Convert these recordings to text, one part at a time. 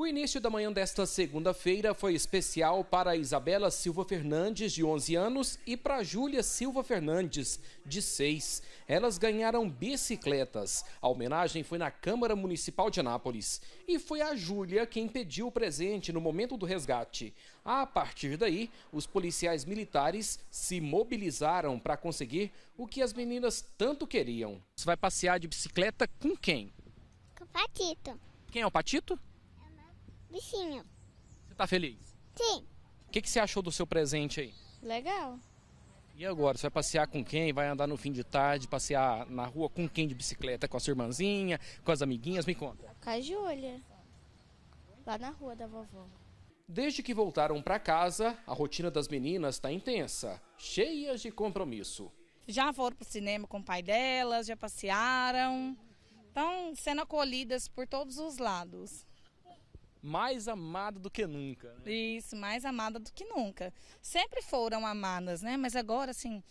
O início da manhã desta segunda-feira foi especial para Isabela Silva Fernandes, de 11 anos, e para Júlia Silva Fernandes, de 6. Elas ganharam bicicletas. A homenagem foi na Câmara Municipal de Anápolis. E foi a Júlia quem pediu o presente no momento do resgate. A partir daí, os policiais militares se mobilizaram para conseguir o que as meninas tanto queriam. Você vai passear de bicicleta com quem? Com o Patito. Quem é o Patito? bichinho. Você tá feliz? Sim. O que, que você achou do seu presente aí? Legal. E agora? Você vai passear com quem? Vai andar no fim de tarde, passear na rua com quem de bicicleta? Com a sua irmãzinha? Com as amiguinhas? Me conta. Com a Júlia. Lá na rua da vovó. Desde que voltaram para casa, a rotina das meninas está intensa, cheias de compromisso. Já foram para o cinema com o pai delas, já passearam. Estão sendo acolhidas por todos os lados mais amada do que nunca. Né? Isso, mais amada do que nunca. Sempre foram amadas, né? Mas agora, assim,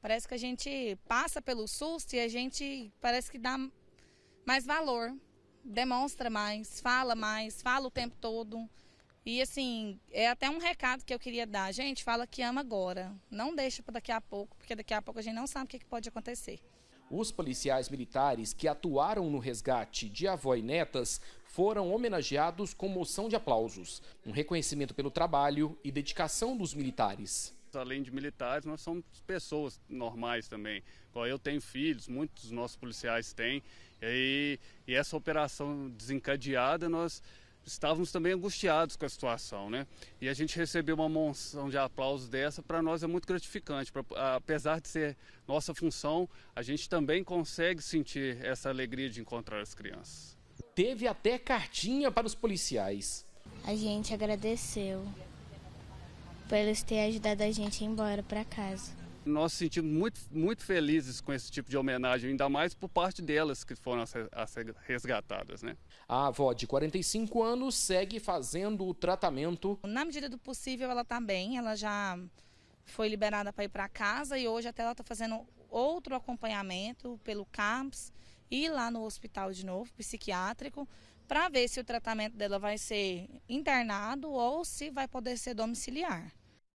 parece que a gente passa pelo susto e a gente parece que dá mais valor, demonstra mais, fala mais, fala o tempo todo. E assim, é até um recado que eu queria dar. Gente, fala que ama agora. Não deixa para daqui a pouco, porque daqui a pouco a gente não sabe o que pode acontecer. Os policiais militares que atuaram no resgate de avó e netas foram homenageados com moção de aplausos, um reconhecimento pelo trabalho e dedicação dos militares. Além de militares, nós somos pessoas normais também. Eu tenho filhos, muitos dos nossos policiais têm, e, e essa operação desencadeada nós estávamos também angustiados com a situação, né? E a gente recebeu uma monção de aplausos dessa, para nós é muito gratificante. Pra, apesar de ser nossa função, a gente também consegue sentir essa alegria de encontrar as crianças. Teve até cartinha para os policiais. A gente agradeceu por eles terem ajudado a gente a ir embora para casa nós sentimos muito, muito felizes com esse tipo de homenagem, ainda mais por parte delas que foram resgatadas. Né? A avó de 45 anos segue fazendo o tratamento. Na medida do possível, ela está bem, ela já foi liberada para ir para casa e hoje até ela está fazendo outro acompanhamento pelo CAMPS e lá no hospital de novo, psiquiátrico, para ver se o tratamento dela vai ser internado ou se vai poder ser domiciliar.